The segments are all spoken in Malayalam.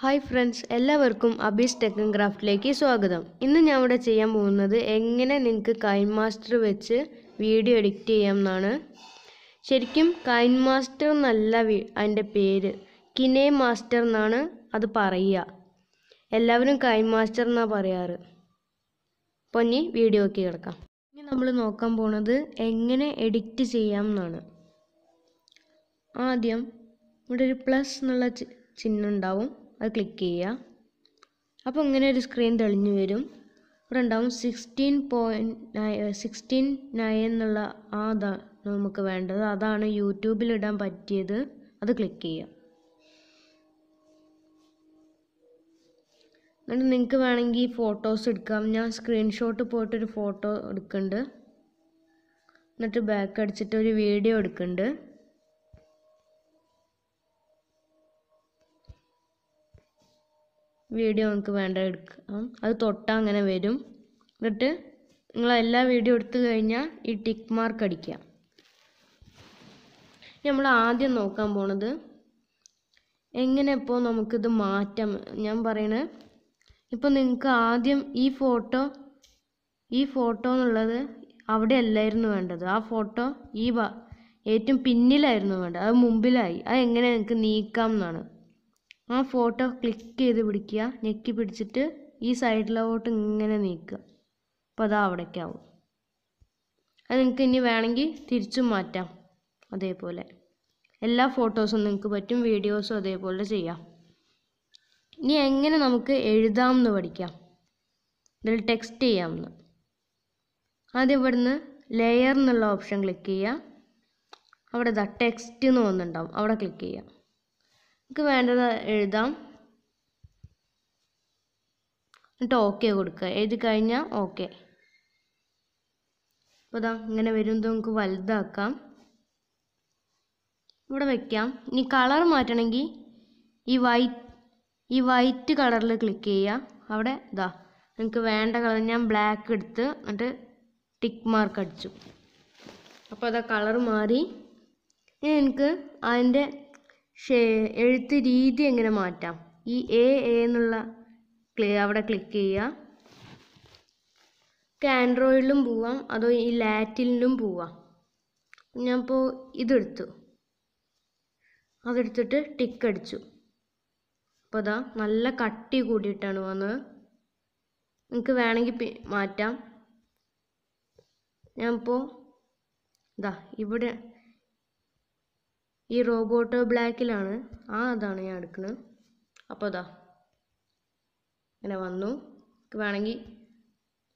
ഹായ് ഫ്രണ്ട്സ് എല്ലാവർക്കും അബീസ് ടെക്കൻ ക്രാഫ്റ്റിലേക്ക് സ്വാഗതം ഇന്ന് ഞാൻ ഇവിടെ ചെയ്യാൻ പോകുന്നത് എങ്ങനെ നിങ്ങൾക്ക് കൈൻ മാസ്റ്റർ വെച്ച് വീഡിയോ എഡിറ്റ് ചെയ്യാം എന്നാണ് ശരിക്കും കൈൻ മാസ്റ്റർ എന്നല്ല അതിൻ്റെ പേര് കിനെ മാസ്റ്റർ എന്നാണ് അത് പറയുക എല്ലാവരും കൈൻ മാസ്റ്റർ എന്നാണ് പറയാറ് അപ്പോൾ ഇനി ഒക്കെ കിടക്കാം ഇനി നമ്മൾ നോക്കാൻ പോണത് എങ്ങനെ എഡിറ്റ് ചെയ്യാം എന്നാണ് ആദ്യം ഇവിടെ ഒരു പ്ലസ് എന്നുള്ള ചിഹ്നം ഉണ്ടാവും അത് ക്ലിക്ക് ചെയ്യുക അപ്പോൾ ഇങ്ങനെ ഒരു സ്ക്രീൻ തെളിഞ്ഞു വരും ഇവിടെ ഉണ്ടാവും സിക്സ്റ്റീൻ പോയിൻറ്റ് സിക്സ്റ്റീൻ നയൻ എന്നുള്ള ആ അതാണ് നമുക്ക് വേണ്ടത് അതാണ് യൂട്യൂബിൽ ഇടാൻ പറ്റിയത് അത് ക്ലിക്ക് ചെയ്യുക എന്നിട്ട് നിങ്ങൾക്ക് വേണമെങ്കിൽ ഫോട്ടോസ് എടുക്കാം ഞാൻ സ്ക്രീൻഷോട്ട് പോയിട്ടൊരു ഫോട്ടോ എടുക്കുന്നുണ്ട് എന്നിട്ട് ബാക്ക് അടിച്ചിട്ട് ഒരു വീഡിയോ എടുക്കുന്നുണ്ട് വീഡിയോ നമുക്ക് വേണ്ട എടുക്കാം അത് തൊട്ടാൽ അങ്ങനെ വരും എന്നിട്ട് നിങ്ങൾ എല്ലാ വീഡിയോ എടുത്തു കഴിഞ്ഞാൽ ഈ ടിക്ക് മാർക്ക് അടിക്കുക നമ്മൾ ആദ്യം നോക്കാൻ പോണത് എങ്ങനെ ഇപ്പോൾ നമുക്കിത് മാറ്റാം ഞാൻ പറയണേ ഇപ്പോൾ നിങ്ങൾക്ക് ആദ്യം ഈ ഫോട്ടോ ഈ ഫോട്ടോ എന്നുള്ളത് അവിടെ അല്ലായിരുന്നു വേണ്ടത് ആ ഫോട്ടോ ഈ ഏറ്റവും പിന്നിലായിരുന്നു വേണ്ടത് അത് മുമ്പിലായി അത് എങ്ങനെ നിങ്ങൾക്ക് നീക്കാം എന്നാണ് ആ ഫോട്ടോ ക്ലിക്ക് ചെയ്ത് പിടിക്കുക ഞെക്കി പിടിച്ചിട്ട് ഈ സൈഡിലോട്ട് ഇങ്ങനെ നീക്കുക അപ്പോൾ അതാ അവിടേക്കാവും അത് നിങ്ങൾക്ക് ഇനി വേണമെങ്കിൽ തിരിച്ചും മാറ്റാം അതേപോലെ എല്ലാ ഫോട്ടോസും നിങ്ങൾക്ക് പറ്റും വീഡിയോസും അതേപോലെ ചെയ്യാം ഇനി എങ്ങനെ നമുക്ക് എഴുതാമെന്ന് പഠിക്കാം ഇതിൽ ടെക്സ്റ്റ് ചെയ്യാമെന്ന് ആദ്യം ഇവിടുന്ന് ലെയർ എന്നുള്ള ഓപ്ഷൻ ക്ലിക്ക് ചെയ്യുക അവിടെ ദ ടെക്സ്റ്റ് എന്ന് വന്നിട്ടുണ്ടാവും അവിടെ ക്ലിക്ക് ചെയ്യാം നമുക്ക് വേണ്ടത് എഴുതാം എന്നിട്ട് ഓക്കെ കൊടുക്കുക എഴുതി കഴിഞ്ഞാൽ ഓക്കെ അപ്പോൾ ഇതാ ഇങ്ങനെ വരുന്നത് നമുക്ക് വലുതാക്കാം ഇവിടെ വെക്കാം ഇനി കളർ മാറ്റണമെങ്കിൽ ഈ വൈറ്റ് ഈ വൈറ്റ് കളറിൽ ക്ലിക്ക് ചെയ്യുക അവിടെ ഇതാ നിങ്ങൾക്ക് വേണ്ട കളർ ഞാൻ ബ്ലാക്ക് എടുത്ത് എന്നിട്ട് ടിക്ക് മാർക്ക് അടിച്ചു അപ്പോൾ അതാ കളർ മാറി ഇനി എനിക്ക് അതിൻ്റെ എഴുത്ത് രീതി എങ്ങനെ മാറ്റാം ഈ എ എന്നുള്ള അവിടെ ക്ലിക്ക് ചെയ്യുക ആൻഡ്രോയിഡിലും പോവാം അതോ ഈ ലാറ്റിനിലും പോവാം ഞാനിപ്പോൾ ഇതെടുത്തു അതെടുത്തിട്ട് ടിക്ക് അടിച്ചു അപ്പോൾ അതാ നല്ല കട്ടി കൂടിയിട്ടാണ് വന്നത് നിങ്ങൾക്ക് വേണമെങ്കിൽ മാറ്റാം ഞാനിപ്പോൾ ഇതാ ഇവിടെ ഈ റോബോട്ട് ബ്ലാക്കിലാണ് ആ അതാണ് ഞാൻ എടുക്കുന്നത് അപ്പോൾ അതാ ഇങ്ങനെ വന്നു വേണമെങ്കിൽ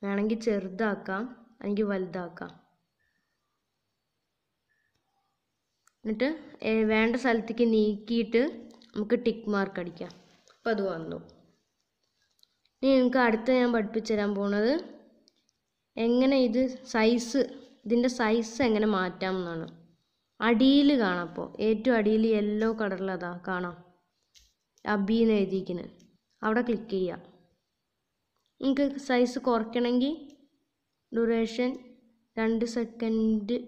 വേണമെങ്കിൽ ചെറുതാക്കാം അല്ലെങ്കിൽ വലുതാക്കാം എന്നിട്ട് വേണ്ട സ്ഥലത്തേക്ക് നീക്കിയിട്ട് നമുക്ക് ടിക്ക് മാർക്ക് അടിക്കാം അപ്പോൾ അത് വന്നു ഇനി നിങ്ങൾക്ക് അടുത്ത് ഞാൻ പഠിപ്പിച്ചു തരാൻ പോണത് എങ്ങനെ ഇത് സൈസ് ഇതിൻ്റെ സൈസ് എങ്ങനെ മാറ്റാം എന്നാണ് അടിയിൽ കാണാം അപ്പോൾ ഏറ്റവും അടിയിൽ യെല്ലോ കളറിലതാ കാണാം അബീന്ന് എഴുതിയിരിക്കുന്നത് അവിടെ ക്ലിക്ക് ചെയ്യാം നിങ്ങൾക്ക് സൈസ് കുറയ്ക്കണമെങ്കിൽ ഡ്യൂറേഷൻ രണ്ട് സെക്കൻഡ്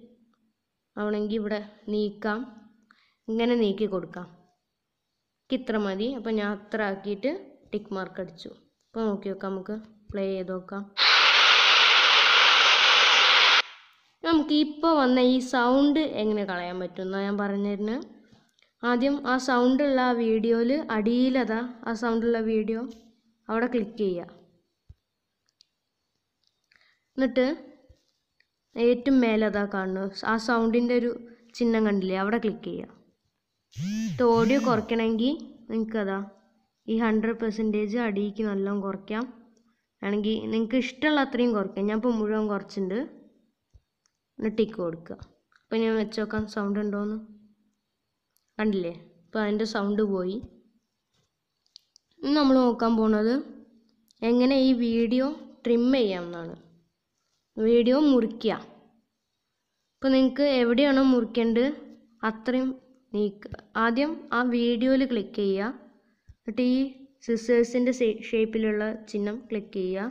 ആവണമെങ്കിൽ ഇവിടെ നീക്കാം ഇങ്ങനെ നീക്കി കൊടുക്കാം ഇത്ര മതി അപ്പോൾ ഞാൻ അത്ര ആക്കിയിട്ട് ടിക്ക് മാർക്ക് അടിച്ചു അപ്പോൾ നോക്കി നോക്കാം നമുക്ക് പ്ലേ ചെയ്ത് നോക്കാം നമുക്ക് ഇപ്പോൾ വന്ന ഈ സൗണ്ട് എങ്ങനെ കളയാൻ പറ്റുമെന്നാണ് ഞാൻ പറഞ്ഞിരുന്നു ആദ്യം ആ സൗണ്ടുള്ള ആ വീഡിയോയിൽ അടിയിലതാ ആ സൗണ്ടുള്ള വീഡിയോ അവിടെ ക്ലിക്ക് ചെയ്യുക എന്നിട്ട് ഏറ്റവും മേലതാ കാണുന്നു ആ സൗണ്ടിൻ്റെ ഒരു ചിഹ്നം കണ്ടില്ലേ അവിടെ ക്ലിക്ക് ചെയ്യുക എന്നിട്ട് ഓഡിയോ കുറയ്ക്കണമെങ്കിൽ നിങ്ങൾക്കതാ ഈ ഹൺഡ്രഡ് പെർസെൻറ്റേജ് അടിയിക്ക് നല്ലോണം കുറയ്ക്കാം ആണെങ്കിൽ നിങ്ങൾക്ക് ഇഷ്ടമുള്ള അത്രയും കുറയ്ക്കാം ഞാനിപ്പോൾ മുഴുവൻ കുറച്ചിട്ടുണ്ട് എന്നിട്ട് ടിക്ക് കൊടുക്കുക അപ്പോൾ ഞാൻ വെച്ച് നോക്കാം സൗണ്ട് ഉണ്ടോയെന്ന് കണ്ടില്ലേ അപ്പോൾ അതിൻ്റെ സൗണ്ട് പോയി ഇന്ന് നമ്മൾ നോക്കാൻ പോണത് എങ്ങനെ ഈ വീഡിയോ ട്രിം ചെയ്യാമെന്നാണ് വീഡിയോ മുറിക്കുക അപ്പോൾ നിങ്ങൾക്ക് എവിടെയാണോ മുറിക്കേണ്ടത് അത്രയും നീക്ക ആദ്യം ആ വീഡിയോയിൽ ക്ലിക്ക് ചെയ്യുക എന്നിട്ട് ഈ സിസേഴ്സിൻ്റെ ഷേപ്പിലുള്ള ചിഹ്നം ക്ലിക്ക് ചെയ്യുക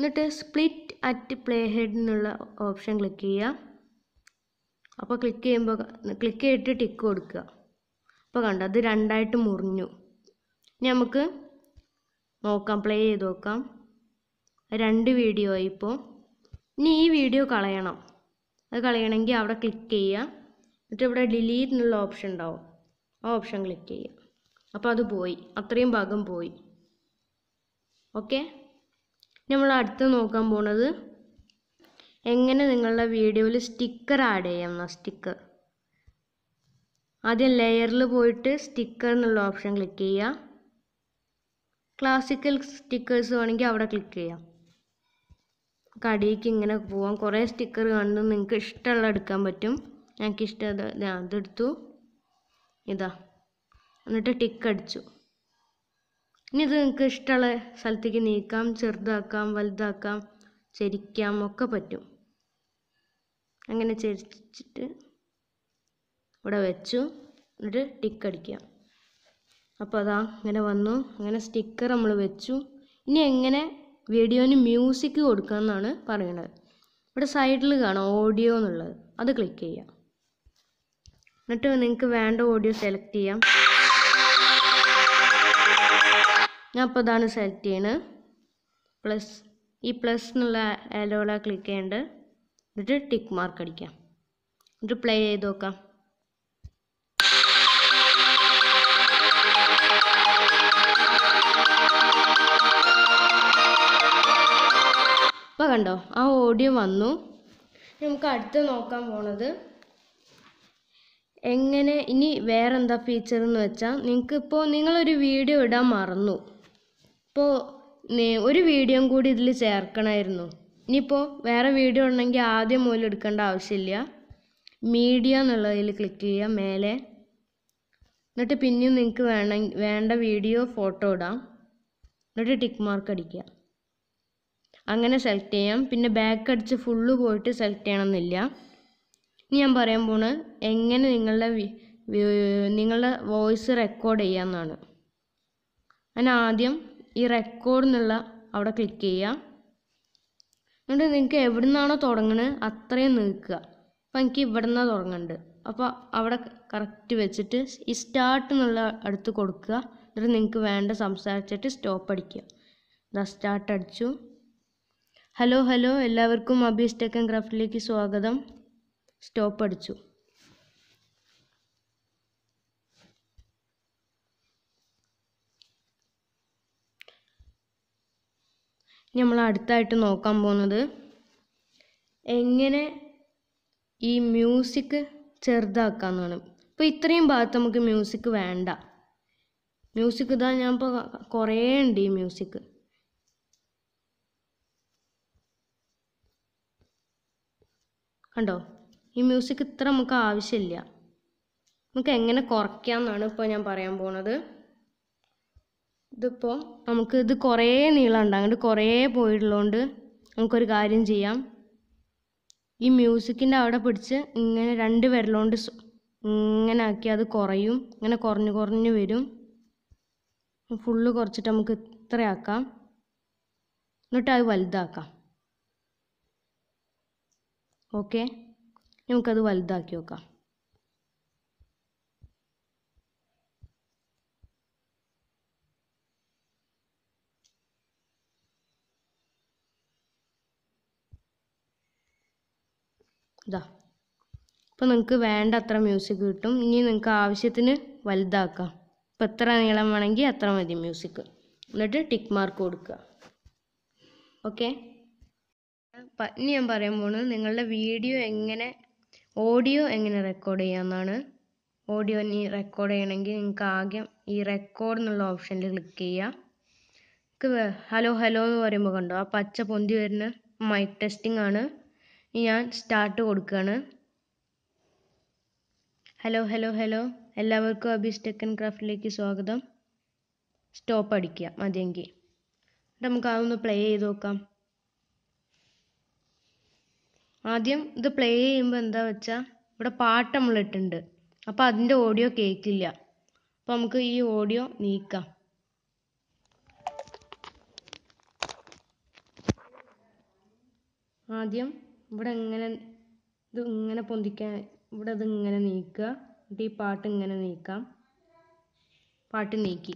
എന്നിട്ട് സ്പ്ലിറ്റ് അറ്റ് പ്ലേ ഹെഡ് എന്നുള്ള ഓപ്ഷൻ ക്ലിക്ക് ചെയ്യുക അപ്പോൾ ക്ലിക്ക് ചെയ്യുമ്പോൾ ക്ലിക്ക് ചെയ്തിട്ട് ടിക്ക് കൊടുക്കുക അപ്പോൾ കണ്ടോ അത് രണ്ടായിട്ട് മുറിഞ്ഞു ഇനി നമുക്ക് നോക്കാം പ്ലേ ചെയ്ത് നോക്കാം രണ്ട് വീഡിയോ ആയി ഇപ്പോൾ ഇനി ഈ വീഡിയോ കളയണം അത് കളയണമെങ്കിൽ അവിടെ ക്ലിക്ക് ചെയ്യുക എന്നിട്ട് ഇവിടെ ഡിലീറ്റ് എന്നുള്ള ഓപ്ഷൻ ഉണ്ടാവും ആ ഓപ്ഷൻ ക്ലിക്ക് ചെയ്യുക അപ്പോൾ അത് പോയി അത്രയും ഭാഗം പോയി ഓക്കെ നമ്മൾ അടുത്ത് നോക്കാൻ പോണത് എങ്ങനെ നിങ്ങളുടെ വീഡിയോയിൽ സ്റ്റിക്കർ ആഡ് ചെയ്യാമെന്ന സ്റ്റിക്കർ ആദ്യം ലെയറിൽ പോയിട്ട് സ്റ്റിക്കർ എന്നുള്ള ഓപ്ഷൻ ക്ലിക്ക് ചെയ്യുക ക്ലാസിക്കൽ സ്റ്റിക്കേഴ്സ് വേണമെങ്കിൽ അവിടെ ക്ലിക്ക് ചെയ്യാം കടിയിലേക്ക് ഇങ്ങനെ പോവാം കുറേ സ്റ്റിക്കർ കാണുന്നത് നിങ്ങൾക്ക് ഇഷ്ടമുള്ള എടുക്കാൻ പറ്റും ഞങ്ങൾക്ക് ഇഷ്ടം അതെടുത്തു ഇതാ എന്നിട്ട് ടിക്ക് അടിച്ചു ഇനി ഇത് നിങ്ങൾക്ക് ഇഷ്ടമുള്ള സ്ഥലത്തേക്ക് നീക്കാം ചെറുതാക്കാം വലുതാക്കാം ചെരിക്കാം ഒക്കെ പറ്റും അങ്ങനെ ചെരിച്ചിട്ട് ഇവിടെ വെച്ചു എന്നിട്ട് ടിക്ക് അടിക്കുക അപ്പോൾ അതാ ഇങ്ങനെ വന്നു അങ്ങനെ സ്റ്റിക്കർ നമ്മൾ വെച്ചു ഇനി എങ്ങനെ വീഡിയോന് മ്യൂസിക് കൊടുക്കാം എന്നാണ് പറയുന്നത് ഇവിടെ സൈഡിൽ കാണാം ഓഡിയോ എന്നുള്ളത് അത് ക്ലിക്ക് ചെയ്യാം എന്നിട്ട് നിങ്ങൾക്ക് വേണ്ട ഓഡിയോ സെലക്ട് ചെയ്യാം ഞാൻ അപ്പോൾ ഇതാണ് സെലക്ട് ചെയ്യണത് പ്ലസ് ഈ പ്ലസ് എന്നുള്ള ആലോല ക്ലിക്ക് ചെയ്യേണ്ട എന്നിട്ട് ടിക്ക് മാർക്ക് അടിക്കാം എന്നിട്ട് പ്ലേ ചെയ്ത് നോക്കാം ഇപ്പോൾ കണ്ടോ ആ ഓഡിയോ വന്നു നമുക്ക് അടുത്ത് നോക്കാൻ പോണത് എങ്ങനെ ഇനി വേറെന്താ ഫീച്ചർ എന്ന് വെച്ചാൽ നിങ്ങൾക്കിപ്പോൾ നിങ്ങളൊരു വീഡിയോ ഇടാൻ മറന്നു ഇപ്പോൾ ഒരു വീഡിയോ കൂടി ഇതിൽ ചേർക്കണമായിരുന്നു ഇനിയിപ്പോൾ വേറെ വീഡിയോ ഉണ്ടെങ്കിൽ ആദ്യം മുതൽ എടുക്കേണ്ട ആവശ്യമില്ല മീഡിയ എന്നുള്ളതിൽ ക്ലിക്ക് ചെയ്യുക മേലെ എന്നിട്ട് പിന്നെയും നിങ്ങൾക്ക് വേണ വേണ്ട വീഡിയോ ഫോട്ടോ ഇടാം എന്നിട്ട് ടിക്ക് മാർക്ക് അടിക്കുക അങ്ങനെ സെലക്ട് ചെയ്യാം പിന്നെ ബാക്ക് അടിച്ച് ഫുള്ള് പോയിട്ട് സെലക്ട് ചെയ്യണമെന്നില്ല ഇനി ഞാൻ പറയാൻ പോണ് എങ്ങനെ നിങ്ങളുടെ നിങ്ങളുടെ വോയിസ് റെക്കോർഡ് ചെയ്യാമെന്നാണ് ഞാൻ ആദ്യം ഈ റെക്കോർഡ് എന്നുള്ള അവിടെ ക്ലിക്ക് ചെയ്യുക എന്നിട്ട് നിങ്ങൾക്ക് എവിടെ നിന്നാണോ തുടങ്ങുന്നത് അത്രയും നീക്കുക അപ്പോൾ എനിക്ക് ഇവിടെ നിന്നാണ് തുടങ്ങേണ്ടത് അപ്പോൾ അവിടെ കറക്റ്റ് വെച്ചിട്ട് ഈ സ്റ്റാർട്ട് എന്നുള്ള അടുത്ത് കൊടുക്കുക എന്നിട്ട് നിങ്ങൾക്ക് വേണ്ട സംസാരിച്ചിട്ട് സ്റ്റോപ്പ് അടിക്കുക ദാ സ്റ്റാർട്ട് അടിച്ചു ഹലോ ഹലോ എല്ലാവർക്കും അബീസ് ടെക് ക്രാഫ്റ്റിലേക്ക് സ്വാഗതം സ്റ്റോപ്പ് അടിച്ചു നമ്മൾ അടുത്തായിട്ട് നോക്കാൻ പോകുന്നത് എങ്ങനെ ഈ മ്യൂസിക് ചെറുതാക്കാമെന്നാണ് ഇപ്പോൾ ഇത്രയും ഭാഗത്ത് നമുക്ക് മ്യൂസിക് വേണ്ട മ്യൂസിക് ഇതാ ഞാൻ ഇപ്പോൾ കുറേ ഉണ്ട് ഈ മ്യൂസിക് കണ്ടോ ഈ മ്യൂസിക് ഇത്ര നമുക്ക് ആവശ്യമില്ല നമുക്ക് എങ്ങനെ കുറയ്ക്കാമെന്നാണ് ഇപ്പോൾ ഞാൻ പറയാൻ പോണത് ഇതിപ്പോൾ നമുക്ക് ഇത് കുറേ നീളമുണ്ട് അങ്ങോട്ട് കുറേ പോയിട്ടുള്ളതുകൊണ്ട് നമുക്കൊരു കാര്യം ചെയ്യാം ഈ മ്യൂസിക്കിൻ്റെ അവിടെ പിടിച്ച് ഇങ്ങനെ രണ്ട് വിരലുകൊണ്ട് ഇങ്ങനെ ആക്കി അത് കുറയും ഇങ്ങനെ കുറഞ്ഞു കുറഞ്ഞു വരും ഫുള്ള് കുറച്ചിട്ട് നമുക്ക് ഇത്രയാക്കാം എന്നിട്ട് അത് വലുതാക്കാം ഓക്കെ നമുക്കത് വലുതാക്കി നോക്കാം ഇതാ അപ്പോൾ നിങ്ങൾക്ക് വേണ്ട അത്ര മ്യൂസിക് കിട്ടും ഇനി നിങ്ങൾക്ക് ആവശ്യത്തിന് വലുതാക്കാം അപ്പോൾ എത്ര നീളം വേണമെങ്കിൽ അത്ര മതി മ്യൂസിക് എന്നിട്ട് ടിക്ക് മാർക്ക് കൊടുക്കുക ഓക്കെ ഇനി ഞാൻ പറയാൻ പോകുന്നത് നിങ്ങളുടെ വീഡിയോ എങ്ങനെ ഓഡിയോ എങ്ങനെ റെക്കോർഡ് ചെയ്യാമെന്നാണ് ഓഡിയോ ഇനി റെക്കോർഡ് ചെയ്യണമെങ്കിൽ നിങ്ങൾക്ക് ആദ്യം ഈ റെക്കോർഡ് എന്നുള്ള ഓപ്ഷനിൽ ക്ലിക്ക് ചെയ്യുക നിങ്ങൾക്ക് ഹലോ ഹലോ എന്ന് പറയുമ്പോൾ കണ്ടോ ആ പച്ച പൊന്തി വരുന്ന മൈക്ക് ടെസ്റ്റിംഗ് ആണ് ഞാൻ സ്റ്റാർട്ട് കൊടുക്കുകയാണ് ഹലോ ഹലോ ഹലോ എല്ലാവർക്കും അബീസ് ടെക്കൻ ക്രാഫ്റ്റിലേക്ക് സ്വാഗതം സ്റ്റോപ്പ് അടിക്കുക മതിയെങ്കിൽ നമുക്ക് അതൊന്ന് പ്ലേ ചെയ്ത് നോക്കാം ആദ്യം ഇത് പ്ലേ ചെയ്യുമ്പോൾ എന്താ വെച്ചാൽ ഇവിടെ പാട്ട് ഇട്ടിട്ടുണ്ട് അപ്പോൾ അതിൻ്റെ ഓഡിയോ കേൾക്കില്ല അപ്പോൾ നമുക്ക് ഈ ഓഡിയോ നീക്കാം ആദ്യം ഇവിടെ ഇങ്ങനെ ഇത് ഇങ്ങനെ പൊന്തിക്കാൻ ഇവിടെ ഇത് ഇങ്ങനെ നീക്കുക എന്നിട്ട് ഈ പാട്ട് ഇങ്ങനെ നീക്കാം പാട്ട് നീക്കി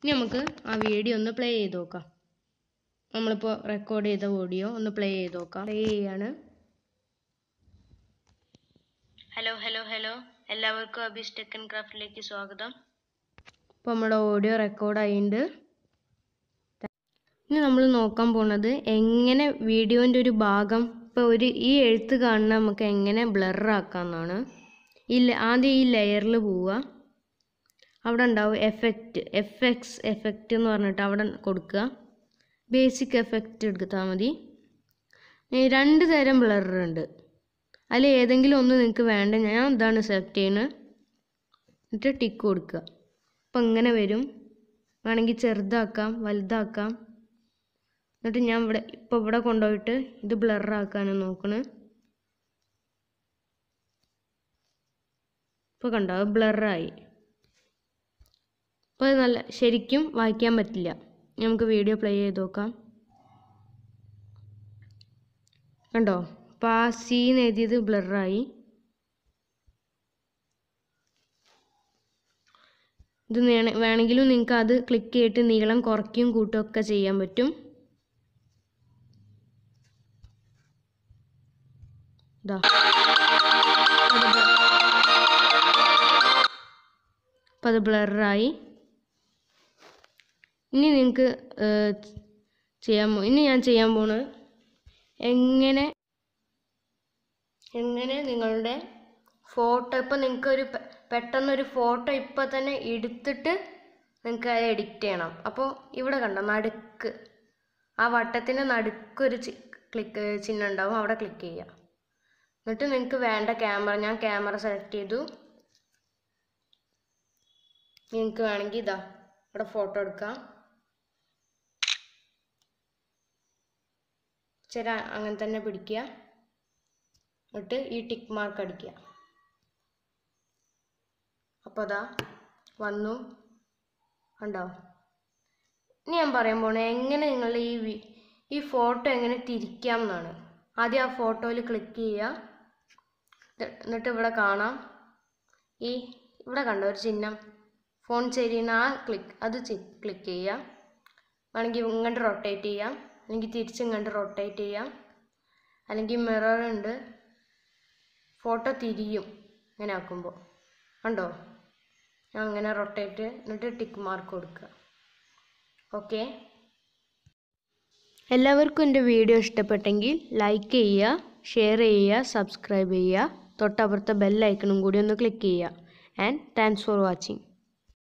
ഇനി നമുക്ക് ആ വീഡിയോ ഒന്ന് പ്ലേ ചെയ്ത് നോക്കാം നമ്മളിപ്പോൾ റെക്കോർഡ് ചെയ്ത ഓഡിയോ ഒന്ന് പ്ലേ ചെയ്ത് നോക്കാം പ്ലേ ചെയ്യാണ് ഹലോ ഹലോ ഹലോ എല്ലാവർക്കും അബീസ് ടെക്കൻ ക്രാഫ്റ്റിലേക്ക് സ്വാഗതം ഇപ്പോൾ നമ്മുടെ ഓഡിയോ റെക്കോർഡ് ആയിണ്ട് ഇനി നമ്മൾ നോക്കാൻ പോണത് എങ്ങനെ വീഡിയോൻ്റെ ഒരു ഭാഗം ഇപ്പോൾ ഒരു ഈ എഴുത്ത് കാണുന്ന നമുക്ക് എങ്ങനെ ബ്ലറാക്കാമെന്നാണ് ഈ ആദ്യം ഈ ലെയറിൽ പോവുക അവിടെ ഉണ്ടാവും എഫക്റ്റ് എഫ് എക്സ് എഫക്റ്റ് എന്ന് പറഞ്ഞിട്ട് അവിടെ കൊടുക്കുക ബേസിക് എഫക്റ്റ് എടുത്താൽ മതി രണ്ട് തരം ബ്ലറുണ്ട് അതിൽ ഏതെങ്കിലും ഒന്ന് നിങ്ങൾക്ക് വേണ്ട ഞാൻ ഇതാണ് സെലക്ട് ചെയ്യുന്നത് എന്നിട്ട് ടിക്ക് കൊടുക്കുക അപ്പം ഇങ്ങനെ വരും വേണമെങ്കിൽ ചെറുതാക്കാം വലുതാക്കാം എന്നിട്ട് ഞാൻ ഇവിടെ ഇപ്പോൾ ഇവിടെ കൊണ്ടുപോയിട്ട് ഇത് ബ്ലറാക്കാനും നോക്കണ് ഇപ്പോൾ കണ്ടോ ബ്ലറായി ആയി അത് നല്ല ശരിക്കും വായിക്കാൻ പറ്റില്ല നമുക്ക് വീഡിയോ പ്ലേ ചെയ്ത് നോക്കാം കണ്ടോ അപ്പോൾ ആ സീൻ എഴുതിയത് ബ്ലറായി ഇത് വേണമെങ്കിലും നിങ്ങൾക്ക് അത് ക്ലിക്ക് ചെയ്തിട്ട് നീളം കുറയ്ക്കുകയും കൂട്ടുകയും ഒക്കെ ചെയ്യാൻ പറ്റും ഇതാ അപ്പം അത് ബ്ലറായി ഇനി നിങ്ങൾക്ക് ചെയ്യാൻ പോ ഇനി ഞാൻ ചെയ്യാൻ പോണത് എങ്ങനെ എങ്ങനെ നിങ്ങളുടെ ഫോട്ടോ ഇപ്പം നിങ്ങൾക്കൊരു പെട്ടെന്നൊരു ഫോട്ടോ ഇപ്പം തന്നെ എടുത്തിട്ട് നിങ്ങൾക്ക് അത് എഡിറ്റ് ചെയ്യണം അപ്പോൾ ഇവിടെ കണ്ടോ നടുക്ക് ആ വട്ടത്തിൻ്റെ നടുക്കൊരു ക്ലിക്ക് ചിഹ്നം ഉണ്ടാവും അവിടെ ക്ലിക്ക് ചെയ്യുക എന്നിട്ട് നിങ്ങൾക്ക് വേണ്ട ക്യാമറ ഞാൻ ക്യാമറ സെലക്ട് ചെയ്തു നിങ്ങൾക്ക് വേണമെങ്കിൽ ഇതാ ഇവിടെ ഫോട്ടോ എടുക്കാം ചില അങ്ങനെ തന്നെ പിടിക്കുക എന്നിട്ട് ഈ ടിക്ക് മാർക്ക് അടിക്കുക അപ്പോൾ അതാ വന്നു ഉണ്ടോ ഇനി ഞാൻ പറയാൻ പോണേ എങ്ങനെ നിങ്ങൾ ഈ ഈ ഫോട്ടോ എങ്ങനെ തിരിക്കാം എന്നാണ് ആദ്യം ആ ഫോട്ടോയിൽ ക്ലിക്ക് ചെയ്യുക എന്നിട്ട് ഇവിടെ കാണാം ഈ ഇവിടെ കണ്ട ഒരു ചിഹ്നം ഫോൺ ചെയ്യുന്ന ആ ക്ലിക്ക് അത് ക്ലിക്ക് ചെയ്യാം വേണമെങ്കിൽ ഇങ്ങോട്ട് റൊട്ടേറ്റ് ചെയ്യാം അല്ലെങ്കിൽ ഇങ്ങോട്ട് റൊട്ടേറ്റ് ചെയ്യാം അല്ലെങ്കിൽ മിറർ ഉണ്ട് ഫോട്ടോ തിരിയും ഇങ്ങനെ ആക്കുമ്പോൾ കണ്ടോ അങ്ങനെ റൊട്ടേറ്റ് എന്നിട്ട് ടിക്ക് മാർക്ക് കൊടുക്കുക ഓക്കെ എല്ലാവർക്കും എൻ്റെ വീഡിയോ ഇഷ്ടപ്പെട്ടെങ്കിൽ ലൈക്ക് ചെയ്യുക ഷെയർ ചെയ്യുക സബ്സ്ക്രൈബ് ചെയ്യുക തൊട്ടപ്പുറത്തെ ബെൽ ഐക്കണും കൂടി ഒന്ന് ക്ലിക്ക് ചെയ്യുക ആൻഡ് താങ്ക്സ് ഫോർ വാച്ചിങ്